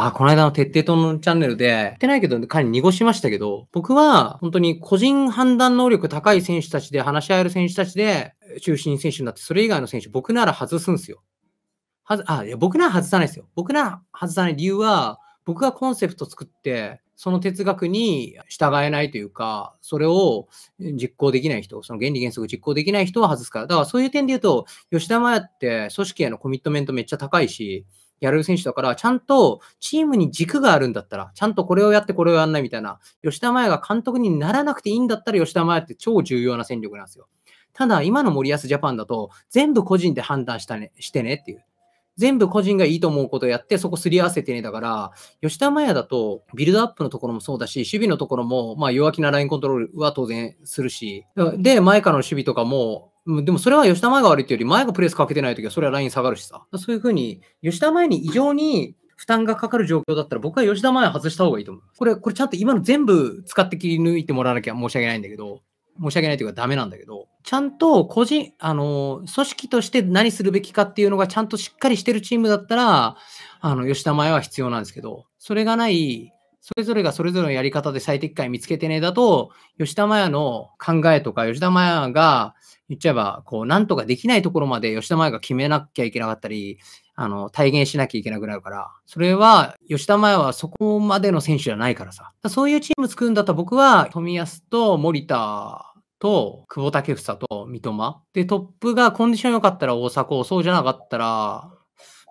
あ、この間の徹底討論チャンネルで、ってないけど、彼に濁しましたけど、僕は本当に個人判断能力高い選手たちで、話し合える選手たちで、中心選手になって、それ以外の選手、僕なら外すんですよ。はず、あ、いや、僕なら外さないですよ。僕なら外さない理由は、僕がコンセプト作って、その哲学に従えないというか、それを実行できない人、その原理原則実行できない人は外すから。だからそういう点で言うと、吉田麻也って組織へのコミットメントめっちゃ高いし、やる選手だから、ちゃんとチームに軸があるんだったら、ちゃんとこれをやってこれをやんないみたいな、吉田麻也が監督にならなくていいんだったら、吉田麻也って超重要な戦力なんですよ。ただ、今の森保ジャパンだと、全部個人で判断したねしてねっていう。全部個人がいいと思うことをやって、そこすり合わせてね。だから、吉田麻也だと、ビルドアップのところもそうだし、守備のところも、まあ、弱気なラインコントロールは当然するし、で、前からの守備とかも、でもそれは吉田前が悪いっていうより、前がプレスかけてないときは、それはライン下がるしさ。そういうふうに、吉田前に異常に負担がかかる状況だったら、僕は吉田前外した方がいいと思う。これ、これちゃんと今の全部使って切り抜いてもらわなきゃ申し訳ないんだけど、申し訳ないというかダメなんだけど、ちゃんと個人、あの、組織として何するべきかっていうのがちゃんとしっかりしてるチームだったら、あの、吉田前は必要なんですけど、それがないそれぞれがそれぞれのやり方で最適解見つけてねだと、吉田麻也の考えとか、吉田麻也が言っちゃえば、こう、なんとかできないところまで吉田麻也が決めなきゃいけなかったり、あの、体現しなきゃいけなくなるから、それは、吉田麻也はそこまでの選手じゃないからさ。そういうチーム作るんだったら僕は、冨安と森田と久保建英と三笘。で、トップがコンディション良かったら大迫、そうじゃなかったら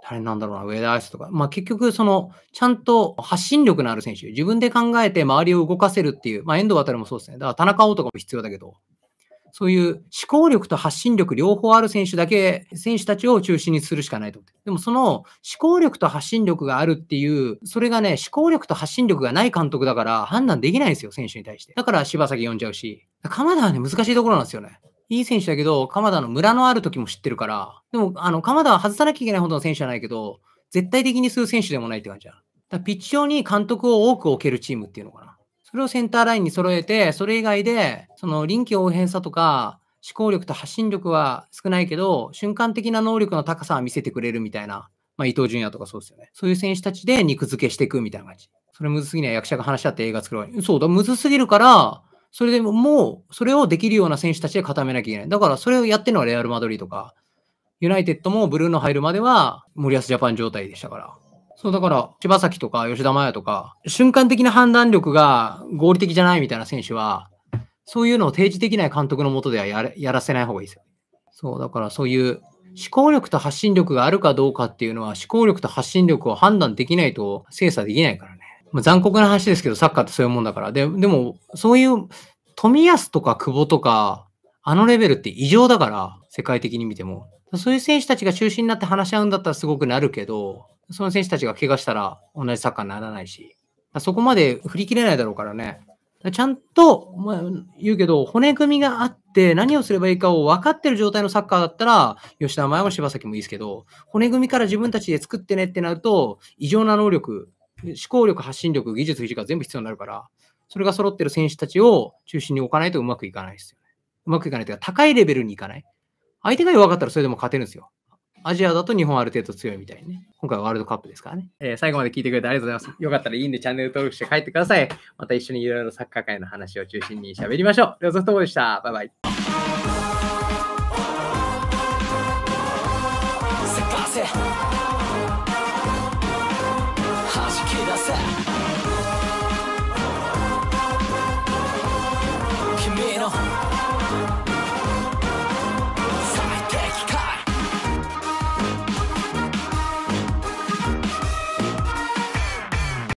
誰なんだろうな、ウェダースとか、まあ、結局、その、ちゃんと発信力のある選手、自分で考えて周りを動かせるっていう、まあ、遠藤航もそうですね。だから田中碧とかも必要だけど、そういう思考力と発信力両方ある選手だけ、選手たちを中心にするしかないとでもその思考力と発信力があるっていう、それがね、思考力と発信力がない監督だから判断できないんですよ、選手に対して。だから柴崎呼んじゃうし。鎌田はね、難しいところなんですよね。いい選手だけど、鎌田の村のある時も知ってるから、でも、あの、鎌田は外さなきゃいけないほどの選手じゃないけど、絶対的にする選手でもないって感じだ。だピッチ上に監督を多く置けるチームっていうのかな。それをセンターラインに揃えて、それ以外で、その臨機応変さとか、思考力と発信力は少ないけど、瞬間的な能力の高さは見せてくれるみたいな、まあ、伊藤純也とかそうですよね。そういう選手たちで肉付けしていくみたいな感じ。それむずすぎない役者が話し合って映画作るう。そうだ、むずすぎるから、それでももう、それをできるような選手たちで固めなきゃいけない。だからそれをやってるのはレアル・マドリーとか、ユナイテッドもブルーの入るまでは森保ジャパン状態でしたから。そうだから、柴崎とか吉田麻也とか、瞬間的な判断力が合理的じゃないみたいな選手は、そういうのを提示できない監督のもとではややらせない方がいいですよ。そう、だからそういう思考力と発信力があるかどうかっていうのは、思考力と発信力を判断できないと精査できないからね。まあ、残酷な話ですけど、サッカーってそういうもんだから。で、でも、そういう富安とか久保とか、あのレベルって異常だから、世界的に見ても。そういう選手たちが中心になって話し合うんだったらすごくなるけど、その選手たちが怪我したら同じサッカーにならないし、そこまで振り切れないだろうからね。ちゃんと、まあ、言うけど、骨組みがあって何をすればいいかを分かってる状態のサッカーだったら、吉田麻也も柴崎もいいですけど、骨組みから自分たちで作ってねってなると、異常な能力思考力、発信力、技術、技術が全部必要になるから、それが揃ってる選手たちを中心に置かないとうまくいかないですよね。うまくいかないというか、高いレベルにいかない。相手が弱かったらそれでも勝てるんですよ。アジアだと日本ある程度強いみたいにね。今回はワールドカップですからね。えー、最後まで聞いてくれてありがとうございます。よかったらいいんでチャンネル登録して帰ってください。また一緒にいろいろサッカー界の話を中心に喋りましょう。では、ソフトボールでした。バイバイ。